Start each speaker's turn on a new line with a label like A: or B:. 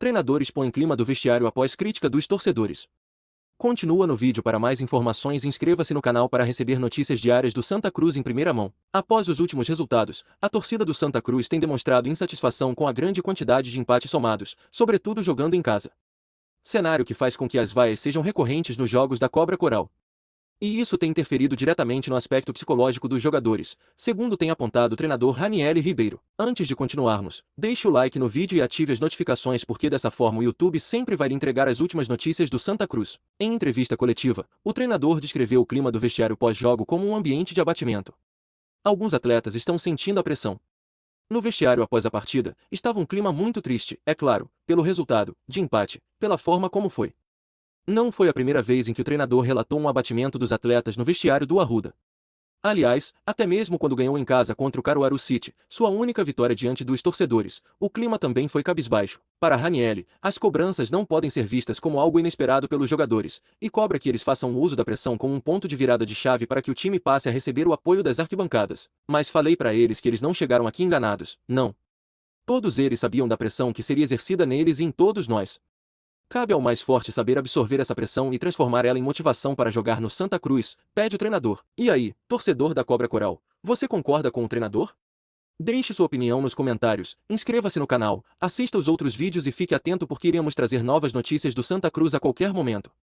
A: Treinador expõe clima do vestiário após crítica dos torcedores. Continua no vídeo para mais informações e inscreva-se no canal para receber notícias diárias do Santa Cruz em primeira mão. Após os últimos resultados, a torcida do Santa Cruz tem demonstrado insatisfação com a grande quantidade de empates somados, sobretudo jogando em casa. Cenário que faz com que as vaias sejam recorrentes nos jogos da Cobra Coral. E isso tem interferido diretamente no aspecto psicológico dos jogadores, segundo tem apontado o treinador Raniel Ribeiro. Antes de continuarmos, deixe o like no vídeo e ative as notificações porque dessa forma o YouTube sempre vai lhe entregar as últimas notícias do Santa Cruz. Em entrevista coletiva, o treinador descreveu o clima do vestiário pós-jogo como um ambiente de abatimento. Alguns atletas estão sentindo a pressão, no vestiário após a partida, estava um clima muito triste, é claro, pelo resultado, de empate, pela forma como foi. Não foi a primeira vez em que o treinador relatou um abatimento dos atletas no vestiário do Arruda. Aliás, até mesmo quando ganhou em casa contra o Caruaru City, sua única vitória diante dos torcedores, o clima também foi cabisbaixo. Para Ranielli, as cobranças não podem ser vistas como algo inesperado pelos jogadores, e cobra que eles façam uso da pressão como um ponto de virada de chave para que o time passe a receber o apoio das arquibancadas. Mas falei para eles que eles não chegaram aqui enganados, não. Todos eles sabiam da pressão que seria exercida neles e em todos nós, Cabe ao mais forte saber absorver essa pressão e transformar ela em motivação para jogar no Santa Cruz, pede o treinador. E aí, torcedor da Cobra Coral, você concorda com o treinador? Deixe sua opinião nos comentários, inscreva-se no canal, assista os outros vídeos e fique atento porque iremos trazer novas notícias do Santa Cruz a qualquer momento.